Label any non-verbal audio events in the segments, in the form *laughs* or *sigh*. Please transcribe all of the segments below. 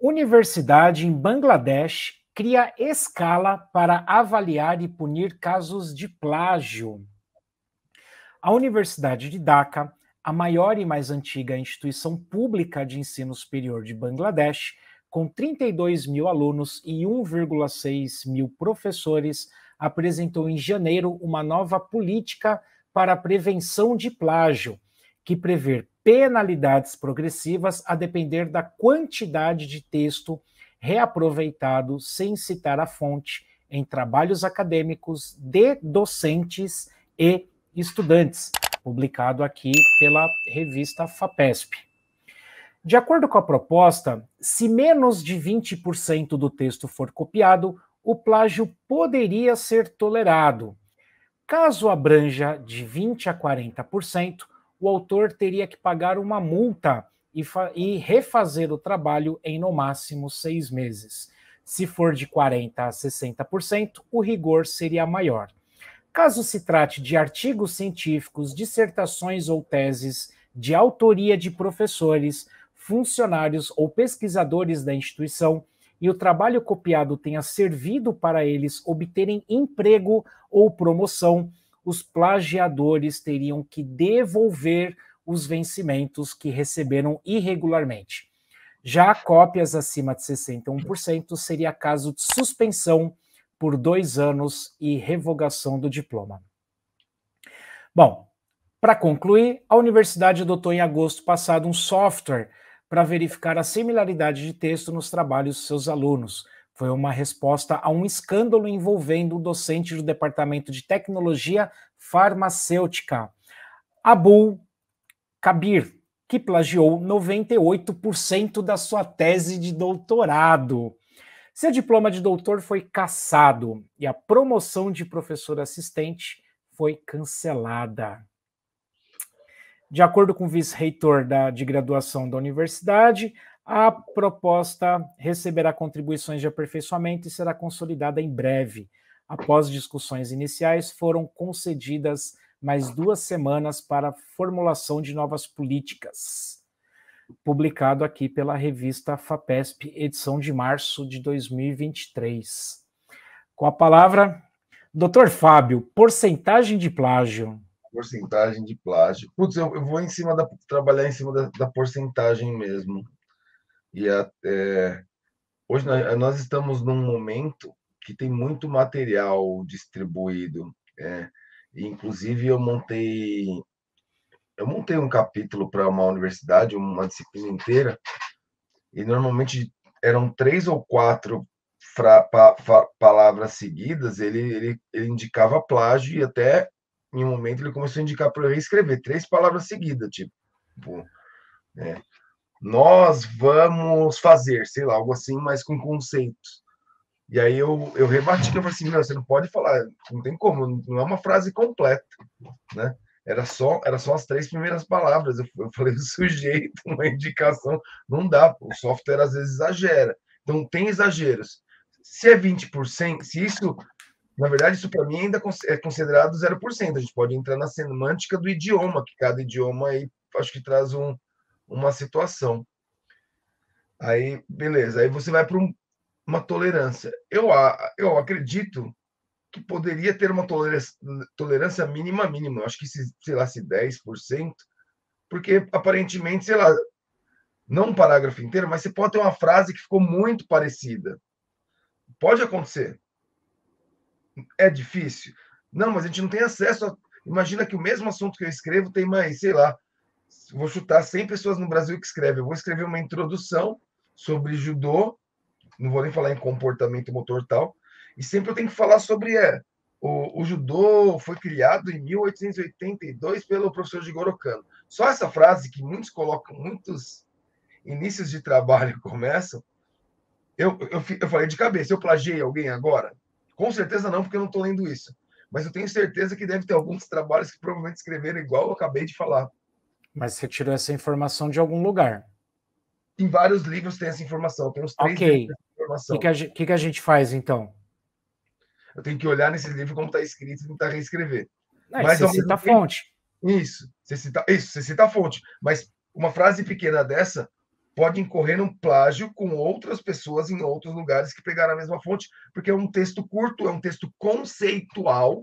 Universidade em Bangladesh cria escala para avaliar e punir casos de plágio. A Universidade de Dhaka, a maior e mais antiga instituição pública de ensino superior de Bangladesh, com 32 mil alunos e 1,6 mil professores, apresentou em janeiro uma nova política para a prevenção de plágio, que prevê penalidades progressivas a depender da quantidade de texto reaproveitado sem citar a fonte em trabalhos acadêmicos de docentes e estudantes, publicado aqui pela revista FAPESP. De acordo com a proposta, se menos de 20% do texto for copiado, o plágio poderia ser tolerado. Caso abranja de 20 a 40%, o autor teria que pagar uma multa e, e refazer o trabalho em no máximo seis meses. Se for de 40% a 60%, o rigor seria maior. Caso se trate de artigos científicos, dissertações ou teses de autoria de professores, funcionários ou pesquisadores da instituição, e o trabalho copiado tenha servido para eles obterem emprego ou promoção, os plagiadores teriam que devolver os vencimentos que receberam irregularmente. Já cópias acima de 61% seria caso de suspensão por dois anos e revogação do diploma. Bom, para concluir, a universidade adotou em agosto passado um software para verificar a similaridade de texto nos trabalhos de seus alunos. Foi uma resposta a um escândalo envolvendo o docente do Departamento de Tecnologia Farmacêutica, Abul Kabir, que plagiou 98% da sua tese de doutorado. Seu diploma de doutor foi cassado e a promoção de professor assistente foi cancelada. De acordo com o vice-reitor de graduação da universidade, a proposta receberá contribuições de aperfeiçoamento e será consolidada em breve. Após discussões iniciais, foram concedidas mais duas semanas para formulação de novas políticas. Publicado aqui pela revista FAPESP, edição de março de 2023. Com a palavra, doutor Fábio, porcentagem de plágio. Porcentagem de plágio. Putz, eu, eu vou em cima da, trabalhar em cima da, da porcentagem mesmo. E até hoje nós estamos num momento que tem muito material distribuído. É, inclusive eu montei eu montei um capítulo para uma universidade, uma disciplina inteira, e normalmente eram três ou quatro fra, pa, fa, palavras seguidas, ele, ele, ele indicava plágio e até em um momento ele começou a indicar para eu escrever três palavras seguidas, tipo. né? nós vamos fazer, sei lá, algo assim, mas com conceitos. E aí eu, eu rebati, eu falei assim, não, você não pode falar, não tem como, não é uma frase completa, né? Era só, era só as três primeiras palavras, eu, eu falei o sujeito, uma indicação, não dá, o software às vezes exagera. Então tem exageros. Se é 20%, se isso, na verdade, isso para mim ainda é considerado 0%, a gente pode entrar na semântica do idioma, que cada idioma aí acho que traz um, uma situação. Aí, beleza. Aí você vai para um, uma tolerância. Eu, eu acredito que poderia ter uma tolerância, tolerância mínima, mínima. acho que, se, sei lá, se 10%, porque aparentemente, sei lá, não um parágrafo inteiro, mas você pode ter uma frase que ficou muito parecida. Pode acontecer. É difícil. Não, mas a gente não tem acesso. A... Imagina que o mesmo assunto que eu escrevo tem mais, sei lá, vou chutar 100 pessoas no Brasil que escrevem. Eu vou escrever uma introdução sobre judô, não vou nem falar em comportamento motor tal, e sempre eu tenho que falar sobre é, o, o, judô foi criado em 1882 pelo professor Jigoro Kano. Só essa frase que muitos colocam, muitos inícios de trabalho *laughs* começam, eu, eu, eu falei de cabeça, eu plagiei alguém agora? Com certeza não, porque eu não estou lendo isso. Mas eu tenho certeza que deve ter alguns trabalhos que provavelmente escreveram igual eu acabei de falar. Mas você tirou essa informação de algum lugar. Em vários livros tem essa informação. Tem uns três okay. livros informação. O que, que, que, a gente faz, então? Eu tenho que olhar nesse livro como está escrito e tentar reescrever. Não, mas, você cita a fonte. Isso você, cita, isso, você cita a fonte. Mas uma frase pequena dessa pode incorrer num plágio com outras pessoas em outros lugares que pegaram a mesma fonte, porque é um texto curto, é um texto conceitual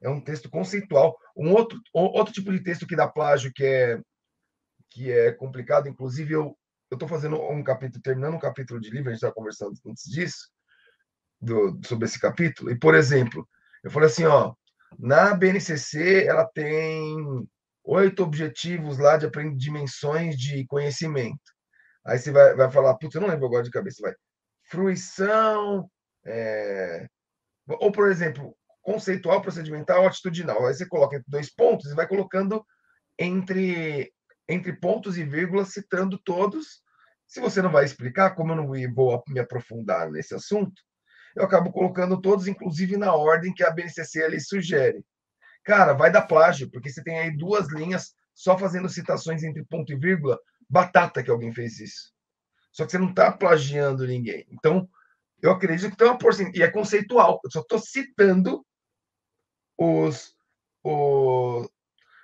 é um texto conceitual. Um outro, um outro tipo de texto que dá plágio que é, que é complicado, inclusive eu estou fazendo um capítulo, terminando um capítulo de livro, a gente estava tá conversando antes disso, do, sobre esse capítulo, e, por exemplo, eu falei assim, ó, na BNCC ela tem oito objetivos lá de aprender dimensões de conhecimento. Aí você vai, vai falar, putz, eu não lembro agora de cabeça, vai. Fruição, é... ou, por exemplo, conceitual, procedimental, atitudinal. Aí você coloca entre dois pontos e vai colocando entre, entre pontos e vírgulas, citando todos. Se você não vai explicar, como eu não vou me aprofundar nesse assunto, eu acabo colocando todos, inclusive na ordem que a BNCC ali sugere. Cara, vai dar plágio, porque você tem aí duas linhas só fazendo citações entre ponto e vírgula. Batata que alguém fez isso. Só que você não está plagiando ninguém. Então, eu acredito que tem uma porcentagem. E é conceitual. Eu só estou citando os, os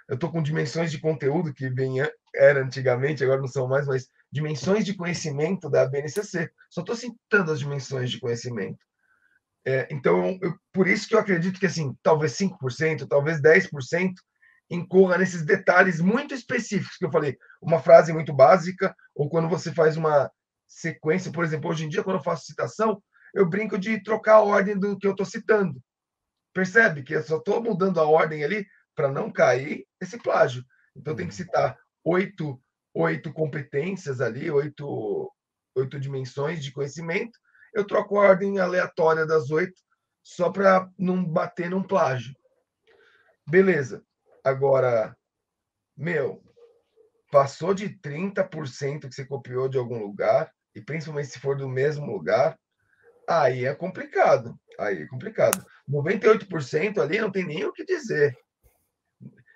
eu estou com dimensões de conteúdo que bem era antigamente, agora não são mais, mas dimensões de conhecimento da BNCC. Só estou citando as dimensões de conhecimento. É, então, eu, por isso que eu acredito que, assim, talvez 5%, talvez 10% incorra nesses detalhes muito específicos que eu falei. Uma frase muito básica, ou quando você faz uma sequência, por exemplo, hoje em dia, quando eu faço citação, eu brinco de trocar a ordem do que eu estou citando. Percebe que eu só estou mudando a ordem ali para não cair esse plágio. Então tem que uhum. citar oito, oito competências ali, oito, oito dimensões de conhecimento. Eu troco a ordem aleatória das oito só para não bater num plágio. Beleza. Agora, meu, passou de 30% que você copiou de algum lugar, e principalmente se for do mesmo lugar, aí é complicado. Aí é complicado. 98% ali não tem nem o que dizer.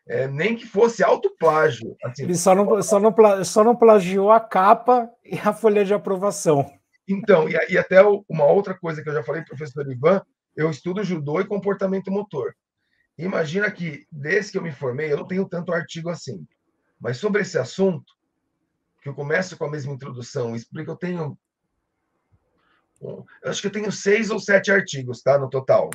É, nem que fosse autoplágio. Assim, Ele só não, só, não, só não plagiou a capa e a folha de aprovação. Então, e, e até uma outra coisa que eu já falei, professor Ivan, eu estudo judô e comportamento motor. Imagina que, desde que eu me formei, eu não tenho tanto artigo assim. Mas sobre esse assunto, que eu começo com a mesma introdução, explico, eu tenho. Eu acho que eu tenho seis ou sete artigos, tá? No total.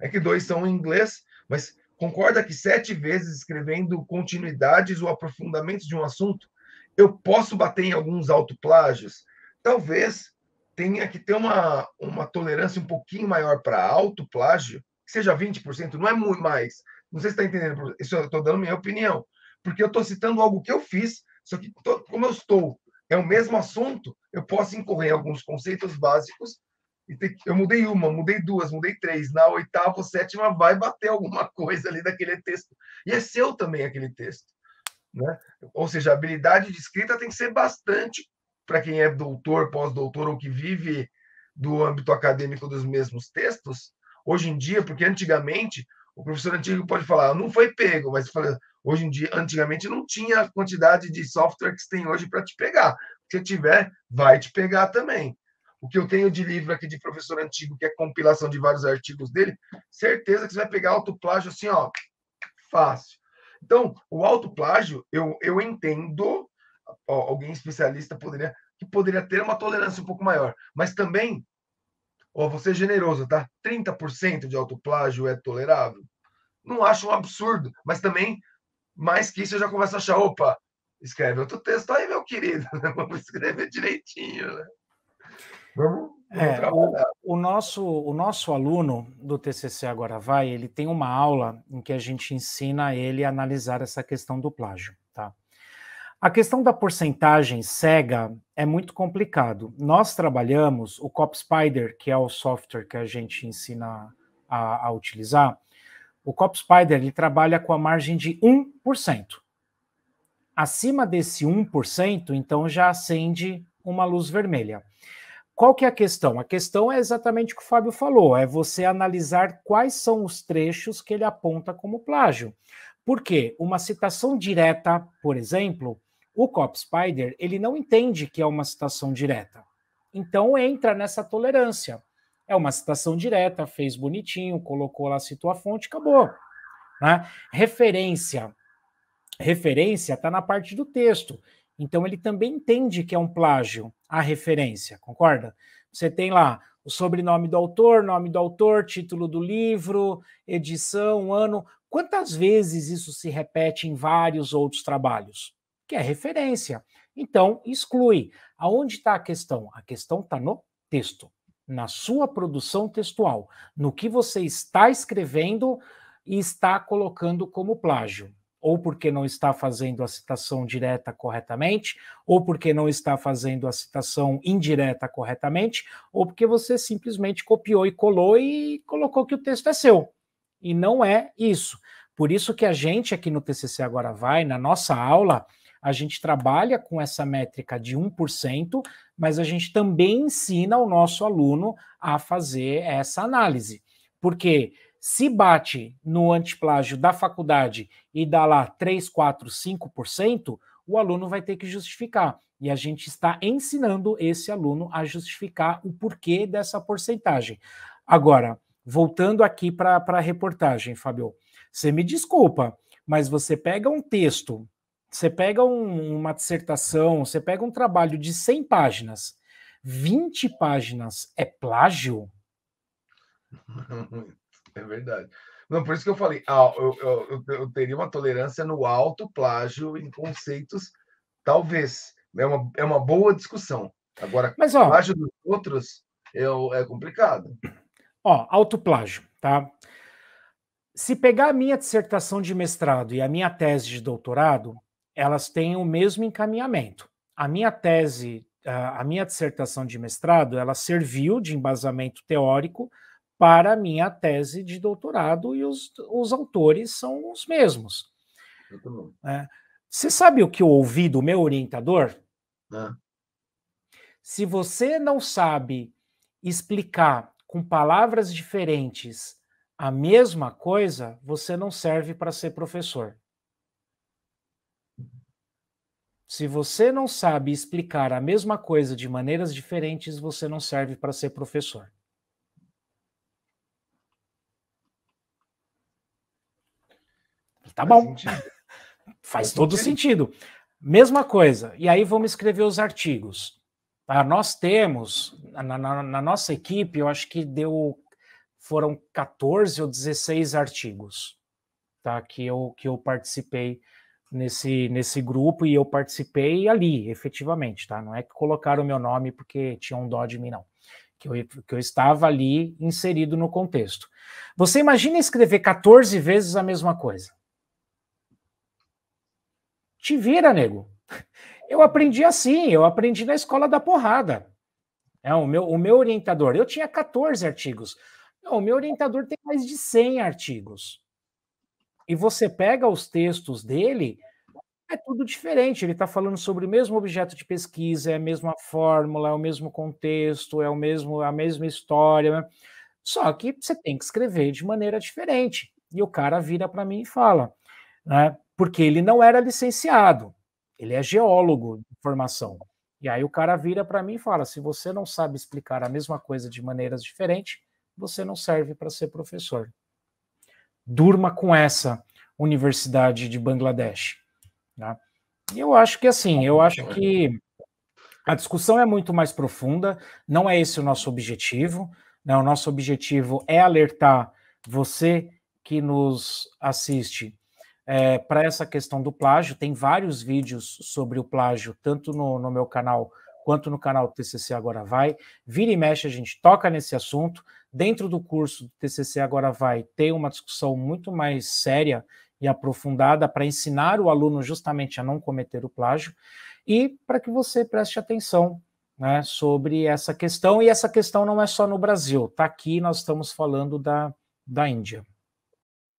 É que dois são em inglês, mas concorda que sete vezes escrevendo continuidades ou aprofundamentos de um assunto, eu posso bater em alguns autoplágios? Talvez tenha que ter uma, uma tolerância um pouquinho maior para autoplágio, que seja 20%, não é muito mais. Não sei se está entendendo, isso eu estou dando minha opinião, porque eu estou citando algo que eu fiz, só que como eu estou, é o mesmo assunto, eu posso incorrer em alguns conceitos básicos eu mudei uma, mudei duas, mudei três. Na oitava, sétima, vai bater alguma coisa ali daquele texto. E é seu também aquele texto. Né? Ou seja, a habilidade de escrita tem que ser bastante para quem é doutor, pós-doutor ou que vive do âmbito acadêmico dos mesmos textos, hoje em dia, porque antigamente, o professor antigo pode falar, ah, não foi pego, mas hoje em dia, antigamente não tinha a quantidade de software que tem hoje para te pegar. Se tiver, vai te pegar também o que eu tenho de livro aqui de professor antigo, que é compilação de vários artigos dele, certeza que você vai pegar autoplágio assim, ó, fácil. Então, o autoplágio, eu, eu entendo, ó, alguém especialista poderia, que poderia ter uma tolerância um pouco maior, mas também, ó, você é generoso, tá? 30% de autoplágio é tolerável? Não acho um absurdo, mas também, mais que isso, eu já começo a achar, opa, escreve outro texto aí, meu querido, *laughs* né? vamos escrever direitinho, né? é, o, o, nosso, o nosso aluno do TCC Agora Vai, ele tem uma aula em que a gente ensina ele a analisar essa questão do plágio. Tá? A questão da porcentagem cega é muito complicado. Nós trabalhamos o CopSpider, que é o software que a gente ensina a, a utilizar. O CopSpider ele trabalha com a margem de 1%. Acima desse 1%, então já acende uma luz vermelha. Qual que é a questão? A questão é exatamente o que o Fábio falou, é você analisar quais são os trechos que ele aponta como plágio. Porque uma citação direta, por exemplo, o Cop Spider, ele não entende que é uma citação direta. Então entra nessa tolerância. É uma citação direta, fez bonitinho, colocou lá, citou a fonte, acabou. Né? Referência. Referência está na parte do texto. Então ele também entende que é um plágio a referência, concorda? Você tem lá o sobrenome do autor, nome do autor, título do livro, edição, ano. Quantas vezes isso se repete em vários outros trabalhos? Que é referência. Então, exclui. Aonde está a questão? A questão está no texto, na sua produção textual, no que você está escrevendo e está colocando como plágio ou porque não está fazendo a citação direta corretamente, ou porque não está fazendo a citação indireta corretamente, ou porque você simplesmente copiou e colou e colocou que o texto é seu. E não é isso. Por isso que a gente aqui no TCC Agora Vai, na nossa aula, a gente trabalha com essa métrica de 1%, mas a gente também ensina o nosso aluno a fazer essa análise. Porque quê? Se bate no antiplágio da faculdade e dá lá 3, 4, 5%, o aluno vai ter que justificar. E a gente está ensinando esse aluno a justificar o porquê dessa porcentagem. Agora, voltando aqui para a reportagem, Fabio, você me desculpa, mas você pega um texto, você pega um, uma dissertação, você pega um trabalho de 100 páginas, 20 páginas é plágio? *laughs* É verdade. Não, por isso que eu falei, ah, eu, eu, eu, teria uma tolerância no alto plágio em conceitos, talvez. Né, é uma, é uma boa discussão. Agora, Mas, ó, plágio dos outros eu, é, é complicado. *clears throat* Ó, autoplágio, tá? Se pegar a minha dissertação de mestrado e a minha tese de doutorado, elas têm o mesmo encaminhamento. A minha tese, a minha dissertação de mestrado, ela serviu de embasamento teórico para a minha tese de doutorado e os, os autores são os mesmos. É. Você sabe o que eu ouvi do meu orientador? É. Se você não sabe explicar com palavras diferentes a mesma coisa, você não serve para ser professor. Se você não sabe explicar a mesma coisa de maneiras diferentes, você não serve para ser professor. Tá Faz bom. Sentido. *laughs* Faz todo sentido. Mesma coisa. E aí vamos escrever os artigos. Ah, nós temos, na, na, na, nossa equipe, eu acho que deu, foram 14 ou 16 artigos tá? que, eu, que eu participei nesse, nesse grupo e eu participei ali, efetivamente. Tá? Não é que colocaram o meu nome porque tinha um dó de mim, não. Que eu, que eu estava ali inserido no contexto. Você imagina escrever 14 vezes a mesma coisa. Te vira, nego. Eu aprendi assim, eu aprendi na escola da porrada. É, o, meu, o meu orientador, eu tinha 14 artigos. Não, o meu orientador tem mais de 100 artigos. E você pega os textos dele, é tudo diferente. Ele está falando sobre o mesmo objeto de pesquisa, é a mesma fórmula, é o mesmo contexto, é o mesmo a mesma história. Né? Só que você tem que escrever de maneira diferente. E o cara vira para mim e fala, né? porque ele não era licenciado, ele é geólogo de formação. E aí o cara vira para mim e fala: se você não sabe explicar a mesma coisa de maneiras diferentes, você não serve para ser professor. Durma com essa universidade de Bangladesh. Né? E eu acho que assim, eu acho que a discussão é muito mais profunda, não é esse o nosso objetivo. Né? O nosso objetivo é alertar você que nos assiste é, para essa questão do plágio. Tem vários vídeos sobre o plágio, tanto no, no meu canal quanto no canal TCC Agora Vai. Vira e mexe, a gente toca nesse assunto. Dentro do curso do TCC Agora Vai, tem uma discussão muito mais séria e aprofundada para ensinar o aluno justamente a não cometer o plágio e para que você preste atenção né, sobre essa questão. E essa questão não é só no Brasil, tá aqui nós estamos falando da, da Índia.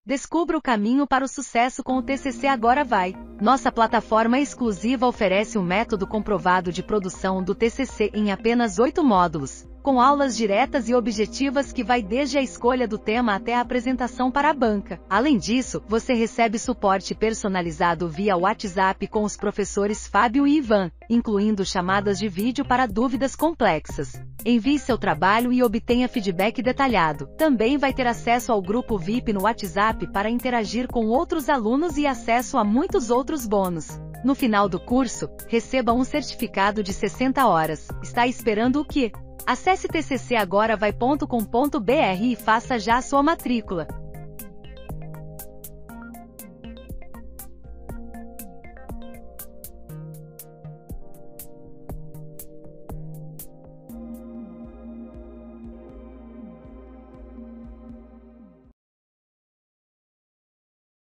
Descubra o caminho para o sucesso com o TCC Agora Vai. Nossa plataforma exclusiva oferece um método comprovado de produção do TCC em apenas oito módulos com aulas diretas e objetivas que vai desde a escolha do tema até a apresentação para a banca. Além disso, você recebe suporte personalizado via WhatsApp com os professores Fábio e Ivan, incluindo chamadas de vídeo para dúvidas complexas. Envie seu trabalho e obtenha feedback detalhado. Também vai ter acesso ao grupo VIP no WhatsApp para interagir com outros alunos e acesso a muitos outros bônus. No final do curso, receba um certificado de 60 horas. Está esperando o quê? Acesse tccagora.vai.com.br e faça já a sua matrícula.